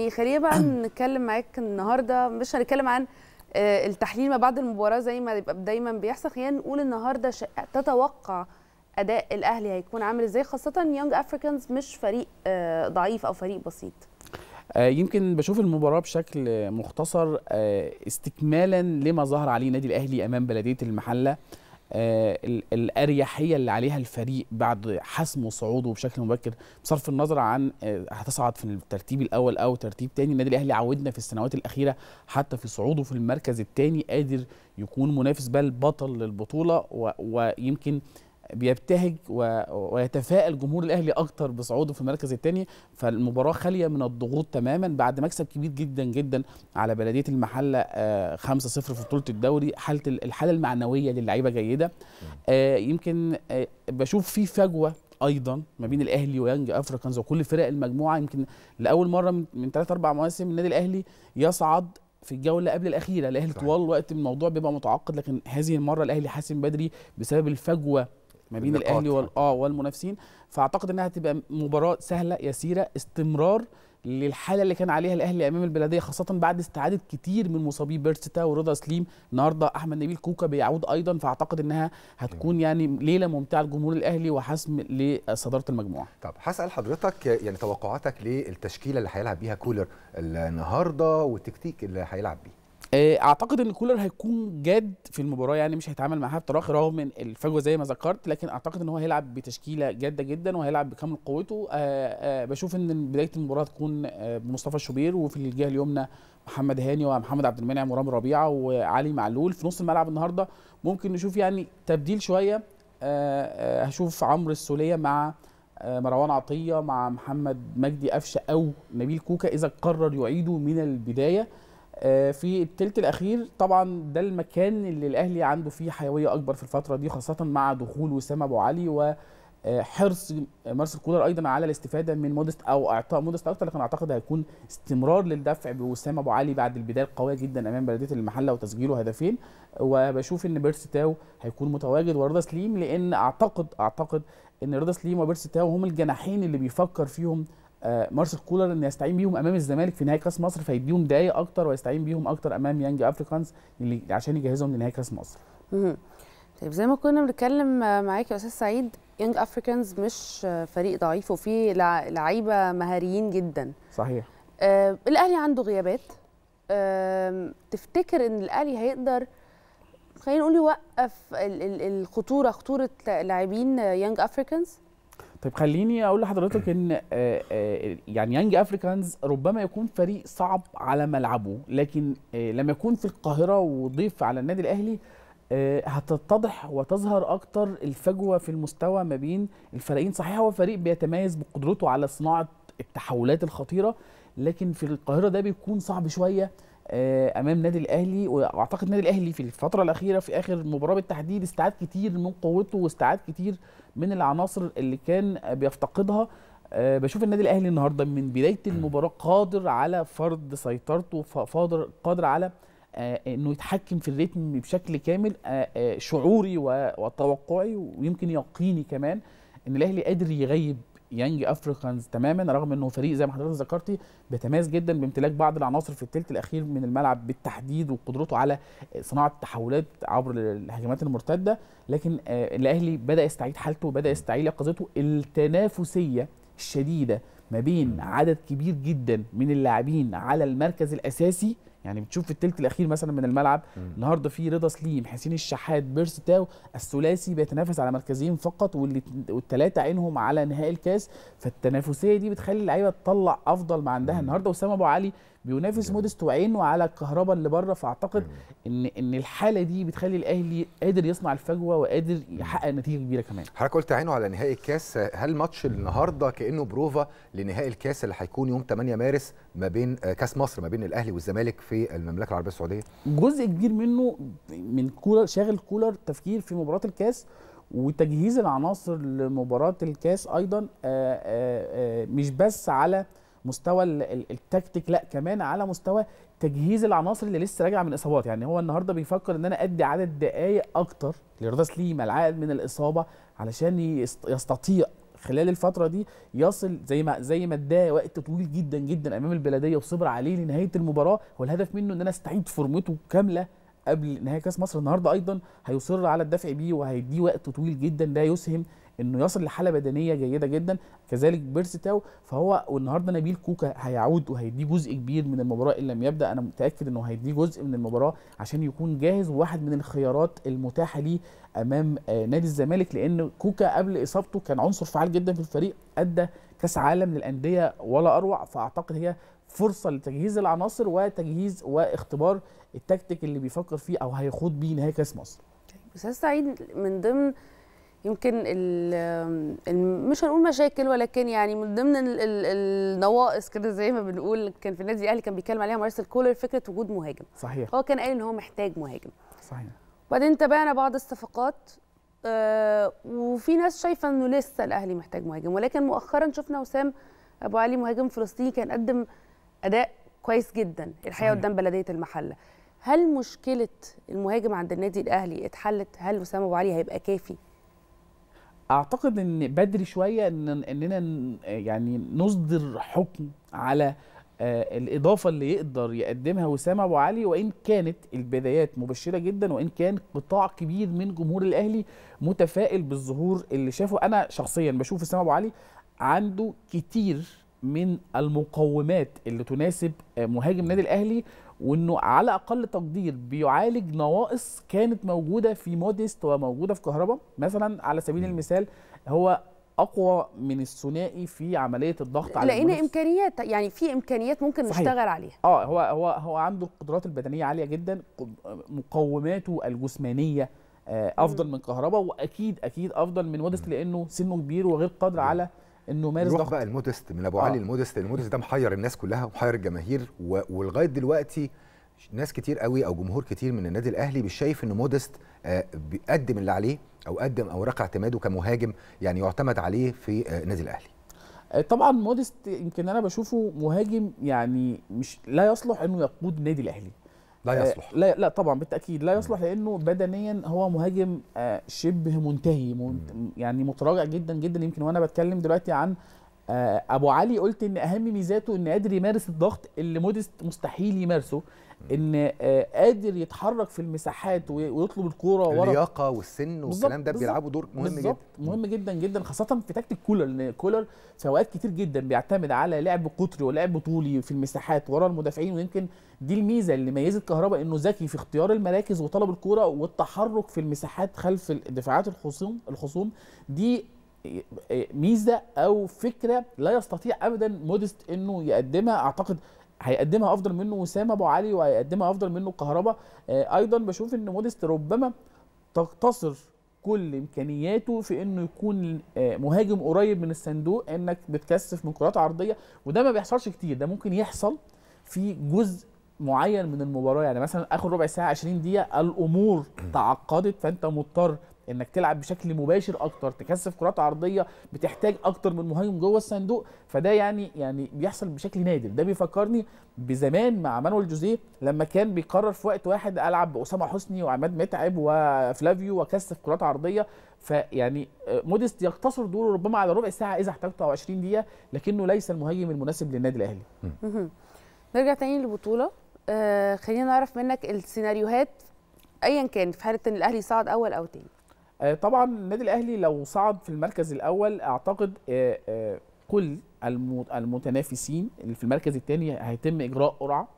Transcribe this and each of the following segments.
يعني خلينا بقى نتكلم معاك النهارده مش هنتكلم عن آه، التحليل ما بعد المباراه زي ما بيبقى دايما بيحصل خلينا نقول النهارده تتوقع اداء الاهلي هيكون عامل ازاي خاصه يونج افريكانز مش فريق آه، ضعيف او فريق بسيط آه، يمكن بشوف المباراه بشكل مختصر استكمالا لما ظهر عليه النادي الاهلي امام بلديه المحله آه، الاريحيه اللي عليها الفريق بعد حسم صعوده بشكل مبكر بصرف النظر عن آه، هتصعد في الترتيب الاول او ترتيب تاني النادي الاهلي عودنا في السنوات الاخيره حتى في صعوده في المركز الثاني قادر يكون منافس بل بطل للبطوله ويمكن بيبتهج و... ويتفائل جمهور الاهلي اكتر بصعوده في المركز الثاني فالمباراه خاليه من الضغوط تماما بعد مكسب كبير جدا جدا على بلديه المحله 5-0 آه، في بطوله الدوري حاله الحاله المعنويه للعيبه جيده آه، يمكن آه، بشوف في فجوه ايضا ما بين الاهلي ويانج افريكانز وكل فرق المجموعه يمكن لاول مره من 3 4 مواسم النادي الاهلي يصعد في الجوله قبل الاخيره الاهلي طوال الوقت الموضوع بيبقى متعقد لكن هذه المره الاهلي حاسم بدري بسبب الفجوه ما بين الاهلي وال يعني. اه والمنافسين فاعتقد انها هتبقى مباراه سهله يسيره استمرار للحاله اللي كان عليها الاهلي امام البلديه خاصه بعد استعاده كتير من مصابي بيرستا ورضا سليم النهارده احمد نبيل كوكا بيعود ايضا فاعتقد انها هتكون يعني ليله ممتعه لجمهور الاهلي وحسم لصداره المجموعه طب هسال حضرتك يعني توقعاتك للتشكيله اللي هيلعب بيها كولر النهارده والتكتيك اللي هيلعب بيه آه، اعتقد ان كولر هيكون جاد في المباراه يعني مش هيتعامل معاها بتراخي رغم من الفجوه زي ما ذكرت لكن اعتقد ان هو هيلعب بتشكيله جاده جدا وهيلعب بكامل قوته آآ آه، آآ آه، بشوف ان بدايه المباراه تكون بمصطفى شوبير وفي الجهه اليمنى محمد هاني ومحمد عبد المنعم ورامي ربيعه وعلي معلول في نص الملعب النهارده ممكن نشوف يعني تبديل شويه آآ هشوف عمرو السوليه مع مروان عطيه مع محمد مجدي قفشه او نبيل كوكا اذا قرر يعيده من البدايه آه، في الثلث الاخير طبعا ده المكان اللي الاهلي عنده فيه حيويه اكبر في الفتره دي خاصه مع دخول وسام ابو علي و آه، حرص مارسيل كولر ايضا على الاستفاده من مودست او اعطاء مودست اكتر لكن اعتقد هيكون استمرار للدفع بوسام ابو علي بعد البدايه القويه جدا امام بلديه المحله وتسجيله هدفين وبشوف ان بيرسي تاو هيكون متواجد ورضا سليم لان اعتقد اعتقد ان رضا سليم وبيرسي تاو هم الجناحين اللي بيفكر فيهم آه، مارسيل كولر ان يستعين بيهم امام الزمالك في نهائي كاس مصر فيديهم دقايق اكتر ويستعين بيهم اكتر امام يانج افريكانز اللي عشان يجهزهم لنهائي كاس مصر. طيب زي ما كنا بنتكلم آه، معاك يا استاذ سعيد يانج افريكانز مش آه، فريق ضعيف وفيه لعيبه مهاريين جدا. صحيح. آه الاهلي عنده غيابات آه تفتكر ان الاهلي هيقدر خلينا نقول يوقف الخطوره خطوره لاعبين يانج افريكانز؟ طيب خليني اقول لحضرتك ان آه، آه، يعني يانج افريكانز ربما يكون فريق صعب على ملعبه لكن آه، لما يكون في القاهره وضيف على النادي الاهلي هتتضح وتظهر اكتر الفجوه في المستوى ما بين الفريقين صحيح هو فريق بيتميز بقدرته على صناعه التحولات الخطيره لكن في القاهره ده بيكون صعب شويه آه، امام النادي الاهلي واعتقد النادي الاهلي في الفتره الاخيره في اخر مباراه بالتحديد استعاد كتير من قوته واستعاد كتير من العناصر اللي كان بيفتقدها آه، بشوف النادي الاهلي النهارده من بدايه المباراه قادر على فرض سيطرته قادر على آه، انه يتحكم في الريتم بشكل كامل شعوري وتوقعي ويمكن يقيني كمان ان الاهلي قادر يغيب يانج افريكانز تماما رغم انه فريق زي ما حضرتك ذكرتي بيتميز جدا بامتلاك بعض العناصر في الثلث الاخير من الملعب بالتحديد وقدرته على صناعه التحولات عبر الهجمات المرتده لكن آه، الاهلي بدا يستعيد حالته بدا يستعيد يقظته التنافسيه الشديده ما بين عدد كبير جدا من اللاعبين على المركز الاساسي يعني بتشوف في الثلث الاخير مثلا من الملعب النهارده في رضا سليم حسين الشحات بيرس تاو الثلاثي بيتنافس على مركزين فقط والثلاثه عينهم على نهائي الكاس فالتنافسيه دي بتخلي اللعيبه تطلع افضل ما عندها النهارده وسام ابو علي بينافس موديست وعينه على الكهرباء اللي بره فاعتقد ان ان الحاله دي بتخلي الاهلي قادر يصنع الفجوه وقادر يحقق نتيجه كبيره كمان حضرتك قلت عينه على نهائي الكاس هل ماتش النهارده كانه بروفا لنهائي الكاس اللي هيكون يوم 8 مارس ما بين آه، كاس مصر ما بين الاهلي والزمالك في المملكه العربيه السعوديه؟ جزء كبير منه من كولر شاغل كولر تفكير في مباراه الكاس وتجهيز العناصر لمباراه الكاس ايضا آآ آه، آآ آه، آه، مش بس على مستوى التكتيك لا كمان على مستوى تجهيز العناصر اللي لسه راجعه من اصابات يعني هو النهارده بيفكر ان انا ادي عدد دقائق اكتر لرضا سليم العائد من الاصابه علشان يستطيع خلال الفتره دي يصل زي ما زي ما اداه وقت طويل جدا جدا امام البلديه وصبر عليه لنهايه المباراه والهدف منه ان انا استعيد فورمته كامله قبل نهايه كاس مصر النهارده ايضا هيصر على الدفع بيه وهيديه وقت طويل جدا ده يسهم انه يصل لحاله بدنيه جيده جدا كذلك بيرسي تاو فهو والنهارده نبيل كوكا هيعود وهيديه جزء كبير من المباراه ان لم يبدا انا متاكد انه هيديه جزء من المباراه عشان يكون جاهز وواحد من الخيارات المتاحه ليه امام آه، نادي الزمالك لان كوكا قبل اصابته كان عنصر فعال جدا في الفريق ادى كاس عالم للانديه ولا اروع فاعتقد هي فرصه لتجهيز العناصر وتجهيز واختبار التكتيك اللي بيفكر فيه او هيخوض بيه نهائي كاس مصر. استاذ سعيد من ضمن يمكن مش هنقول مشاكل ولكن يعني من ضمن النواقص كده زي ما بنقول كان في النادي الاهلي كان بيتكلم عليها مارسيل كولر فكره وجود مهاجم صحيح هو كان قايل ان هو محتاج مهاجم صحيح وبعدين تابعنا بعض الصفقات آه وفي ناس شايفه انه لسه الاهلي محتاج مهاجم ولكن مؤخرا شفنا وسام ابو علي مهاجم فلسطيني كان قدم اداء كويس جدا الحقيقه قدام بلديه المحله هل مشكله المهاجم عند النادي الاهلي اتحلت هل وسام ابو علي هيبقى كافي اعتقد ان بدري شويه ان اننا يعني نصدر حكم على آه، الاضافه اللي يقدر يقدمها وسام ابو علي وان كانت البدايات مبشره جدا وان كان قطاع كبير من جمهور الاهلي متفائل بالظهور اللي شافه انا شخصيا بشوف وسام ابو علي عنده كتير من المقومات اللي تناسب آه، مهاجم نادي الاهلي وانه على اقل تقدير بيعالج نواقص كانت موجوده في موديست وموجوده في كهربا مثلا على سبيل المثال هو اقوى من الثنائي في عمليه الضغط على لقينا امكانيات يعني في امكانيات ممكن صحيح. نشتغل عليها اه هو هو هو عنده القدرات البدنيه عاليه جدا مقوماته الجسمانيه آه، افضل من كهربا واكيد اكيد افضل من موديست لانه سنه كبير وغير قادر على انه مارس ضغط بقى المودست من ابو آه. علي المودست المودست ده محير الناس كلها ومحير الجماهير و... ولغايه دلوقتي ناس كتير قوي او جمهور كتير من النادي الاهلي مش شايف ان مودست آه، بيقدم اللي عليه او قدم اوراق اعتماده كمهاجم يعني يعتمد عليه في آه، النادي الاهلي آه، طبعا مودست يمكن انا بشوفه مهاجم يعني مش لا يصلح انه يقود النادي الاهلي لا آه، يصلح لا لا طبعا بالتاكيد لا يصلح لانه بدنيا هو مهاجم آه، شبه منتهي يعني متراجع جدا جدا يمكن وانا بتكلم دلوقتي عن آه، ابو علي قلت ان اهم ميزاته ان قادر يمارس الضغط اللي موديست مستحيل يمارسه ان آه، قادر يتحرك في المساحات ويطلب الكوره ورا اللياقه والسن والكلام ده بيلعبوا دور مهم جدا مهم جدا جدا خاصه في تكتيك كولر لان كولر في اوقات كتير جدا بيعتمد على لعب قطري ولعب طولي في المساحات ورا المدافعين ويمكن دي الميزه اللي ميزت كهربا انه ذكي في اختيار المراكز وطلب الكوره والتحرك في المساحات خلف دفاعات الخصوم الخصوم دي ميزه او فكره لا يستطيع ابدا مودست انه يقدمها اعتقد هيقدمها افضل منه وسام ابو علي وهيقدمها افضل منه كهربا آه، ايضا بشوف ان مودست ربما تقتصر كل امكانياته في انه يكون آه، مهاجم قريب من الصندوق انك بتكثف من كرات عرضيه وده ما بيحصلش كتير ده ممكن يحصل في جزء معين من المباراه يعني مثلا اخر ربع ساعه 20 دقيقه الامور تعقدت فانت مضطر انك تلعب بشكل مباشر اكتر تكثف كرات عرضيه بتحتاج اكتر من مهاجم جوه الصندوق فده يعني يعني بيحصل بشكل نادر ده بيفكرني بزمان مع مانويل جوزيه لما كان بيقرر في وقت واحد العب باسامه حسني وعماد متعب وفلافيو واكثف كرات عرضيه فيعني موديست يقتصر دوره ربما على ربع ساعه اذا احتاجته او 20 دقيقه لكنه ليس المهاجم المناسب للنادي الاهلي نرجع تاني للبطوله آه خلينا نعرف منك السيناريوهات ايا كان في حاله ان الاهلي صعد اول او تاني آه، طبعا النادي الاهلي لو صعد في المركز الاول اعتقد آه، آه، كل المتنافسين اللي في المركز الثاني هيتم اجراء قرعه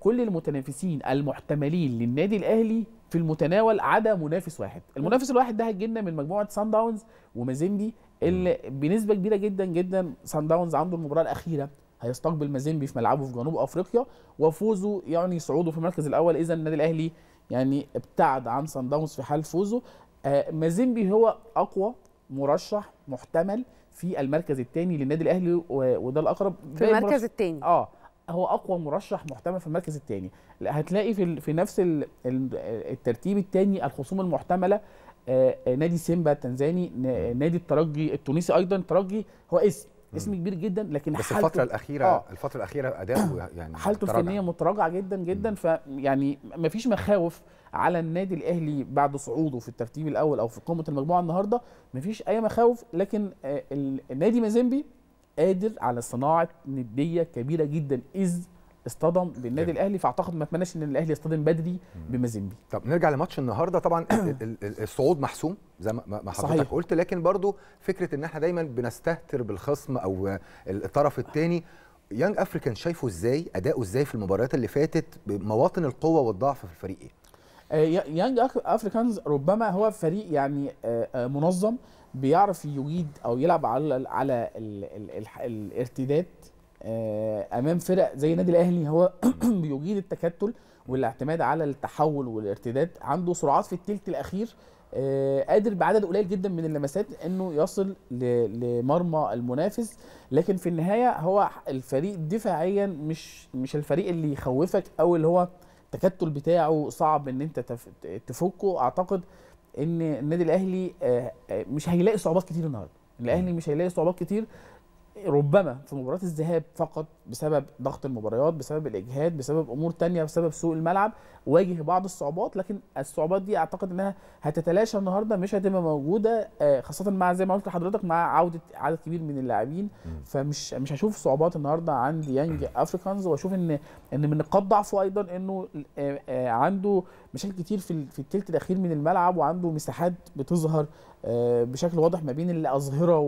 كل المتنافسين المحتملين للنادي الاهلي في المتناول عدا منافس واحد المنافس الواحد ده هيجي لنا من مجموعه سان داونز ومازيمبي اللي بنسبه كبيره جدا جدا سان داونز عنده المباراه الاخيره هيستقبل مازيمبي في ملعبه في جنوب افريقيا وفوزه يعني صعوده في المركز الاول اذا النادي الاهلي يعني ابتعد عن سان داونز في حال فوزه آه، مازيمبي هو اقوى مرشح محتمل في المركز الثاني للنادي الاهلي وده الاقرب في المركز الثاني اه هو اقوى مرشح محتمل في المركز الثاني هتلاقي في في نفس الترتيب الثاني الخصوم المحتمله آه، نادي سيمبا التنزاني نادي الترجي التونسي ايضا الترجي هو اسم اسم كبير جدا لكن بس حالته الفتره الاخيره آه الفتره الاخيره اداؤه يعني حالته الفنيه متراجعه جدا جدا فيعني مفيش مخاوف على النادي الاهلي بعد صعوده في الترتيب الاول او في قمه المجموعه النهارده مفيش اي مخاوف لكن آه، النادي مازيمبي قادر على صناعه نديه كبيره جدا اذ اصطدم بالنادي الاهلي فاعتقد ما اتمناش ان الاهلي يصطدم بدري بمازيمبي طب نرجع لماتش النهارده طبعا الصعود محسوم زي ما حضرتك قلت لكن برضو فكره ان احنا دايما بنستهتر بالخصم او الطرف الثاني يانج افريكان شايفه ازاي اداؤه ازاي في المباريات اللي فاتت مواطن القوه والضعف في الفريق ايه آه، يانج افريكانز ربما هو فريق يعني آه، آه، منظم بيعرف يجيد او يلعب على على الارتداد آه، امام فرق زي النادي الاهلي هو بيجيد التكتل والاعتماد على التحول والارتداد عنده سرعات في الثلث الاخير آه، قادر بعدد قليل جدا من اللمسات انه يصل لمرمى المنافس لكن في النهايه هو الفريق دفاعيا مش مش الفريق اللي يخوفك او اللي هو التكتل بتاعه صعب ان انت تفكه اعتقد ان النادي الاهلي آه، مش هيلاقي صعوبات كتير النهارده الاهلي مش هيلاقي صعوبات كتير ربما في مباراه الذهاب فقط بسبب ضغط المباريات بسبب الاجهاد بسبب امور تانية بسبب سوء الملعب واجه بعض الصعوبات لكن الصعوبات دي اعتقد انها هتتلاشى النهارده مش هتبقى موجوده آه، خاصه مع زي ما قلت لحضرتك مع عوده عدد كبير من اللاعبين فمش مش هشوف صعوبات النهارده عند يانج افريكانز واشوف ان ان من نقاط ضعفه ايضا انه آه، آه، عنده مشاكل كتير في في الثلث الاخير من الملعب وعنده مساحات بتظهر آه، بشكل واضح ما بين الاظهره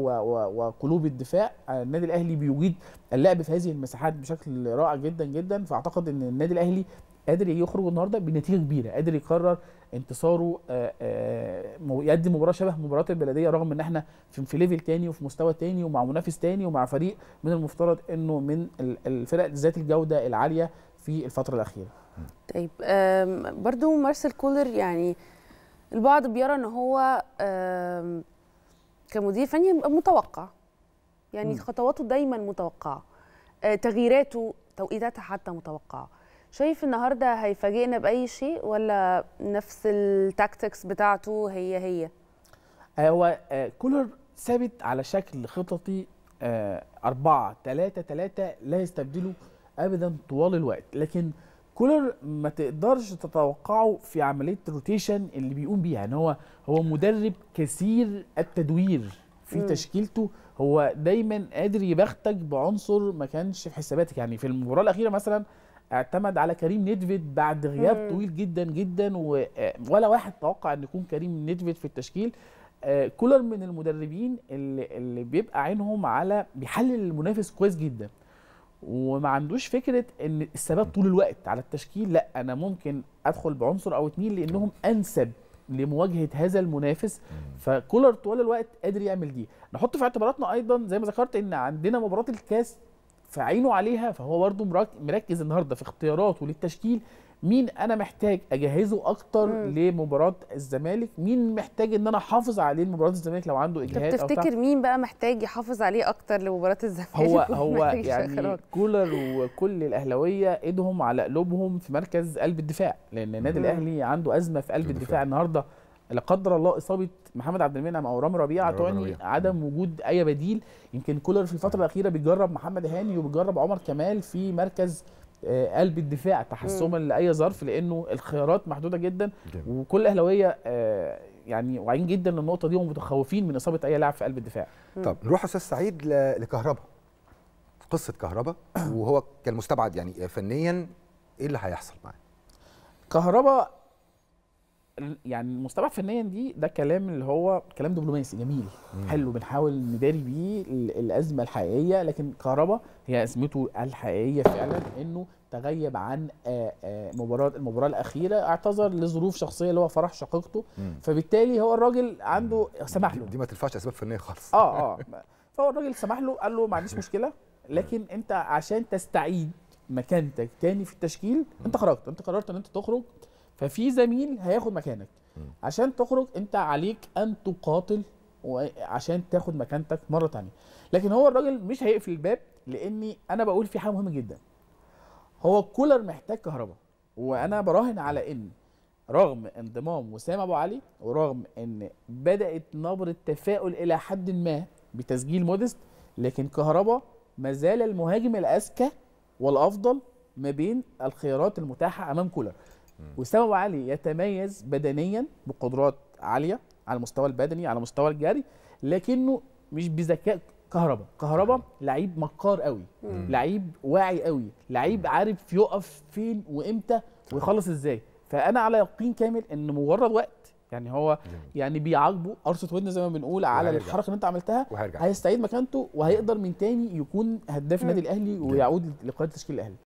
وقلوب الدفاع آه، النادي الاهلي بيجيد اللعب في هذه المساحات بشكل رائع جدا جدا فاعتقد ان النادي الاهلي قادر يخرج النهارده بنتيجه كبيره قادر يقرر انتصاره آه، يؤدي مباراه شبه مباراه البلديه رغم ان احنا في ليفل تاني وفي مستوى تاني ومع منافس تاني ومع فريق من المفترض انه من الفرق ذات الجوده العاليه في الفتره الاخيره طيب برضو مارسيل كولر يعني البعض بيرى ان هو كمدير فني يعني متوقع يعني خطواته دايما متوقعه آه، تغييراته توقيتاتها حتى متوقعه شايف النهارده هيفاجئنا باي شيء ولا نفس التاكتكس بتاعته هي هي آه، هو آه، كولر ثابت على شكل خططي 4 3 3 لا يستبدله ابدا طوال الوقت لكن كولر ما تقدرش تتوقعه في عمليه الروتيشن اللي بيقوم بيها يعني هو هو مدرب كثير التدوير في م. تشكيلته هو دايما قادر يبختك بعنصر ما كانش في حساباتك يعني في المباراه الاخيره مثلا اعتمد على كريم نيدفيد بعد غياب م. طويل جدا جدا آه، ولا واحد توقع ان يكون كريم نيدفيد في التشكيل آه، كولر من المدربين اللي, اللي بيبقى عينهم على بيحلل المنافس كويس جدا وما عندوش فكره ان الثبات طول الوقت على التشكيل لا انا ممكن ادخل بعنصر او اتنين لانهم آه. انسب لمواجهه هذا المنافس فكولر طول الوقت قادر يعمل دي نحط في اعتباراتنا ايضا زي ما ذكرت ان عندنا مباراه الكاس فعينه عليها فهو برضه مركز النهارده في اختياراته للتشكيل مين انا محتاج اجهزه اكتر مم. لمباراه الزمالك مين محتاج ان انا احافظ عليه لمباراه الزمالك لو عنده اجهاد طب تفتكر مين بقى محتاج يحافظ عليه اكتر لمباراه الزمالك هو هو يعني كولر وكل الاهلاويه ايدهم على قلوبهم في مركز قلب الدفاع لان النادي الاهلي عنده ازمه في قلب الدفاع النهارده لا قدر الله اصابه محمد عبد المنعم او رامي ربيعه تعني عدم وجود اي بديل يمكن كولر في الفتره الاخيره بيجرب محمد هاني وبيجرب عمر كمال في مركز آه، قلب الدفاع تحسما لاي ظرف لانه الخيارات محدوده جدا وكل اهلاويه آه، يعني واعيين جدا للنقطه دي ومتخوفين من اصابه اي لاعب في قلب الدفاع طب نروح استاذ سعيد لكهربا قصه كهربا وهو كان مستبعد يعني فنيا ايه اللي هيحصل معاه كهربا يعني المصطلح فنيا دي ده كلام اللي هو كلام دبلوماسي جميل مم. حلو بنحاول نداري بيه الازمه الحقيقيه لكن كهربا هي ازمته الحقيقيه فعلا انه تغيب عن مباراه المباراه الاخيره اعتذر لظروف شخصيه اللي هو فرح شقيقته فبالتالي هو الراجل عنده سمح له دي ما تنفعش اسباب فنيه خالص اه اه فهو الراجل سمح له قال له ما عنديش مشكله لكن انت عشان تستعيد مكانتك تاني في التشكيل انت خرجت انت قررت ان انت تخرج ففي زميل هياخد مكانك عشان تخرج انت عليك ان تقاتل عشان تاخد مكانتك مره ثانيه لكن هو الراجل مش هيقفل الباب لاني انا بقول في حاجه مهمه جدا هو كولر محتاج كهرباء وانا براهن على ان رغم انضمام وسام ابو علي ورغم ان بدات نبره تفاؤل الى حد ما بتسجيل مودست لكن كهرباء ما زال المهاجم الاذكى والافضل ما بين الخيارات المتاحه امام كولر وسبب علي يتميز بدنيا بقدرات عاليه على المستوى البدني على مستوى الجري لكنه مش بذكاء كهربا كهربا لعيب مكار قوي لعيب واعي قوي لعيب عارف يقف فين وامتى ويخلص ازاي فانا على يقين كامل ان مجرد وقت يعني هو يعني بيعاقبه ارسة ودن زي ما بنقول على الحركه اللي انت عملتها هيستعيد مكانته وهيقدر من تاني يكون هداف النادي الاهلي ويعود لقياده تشكيل الاهلي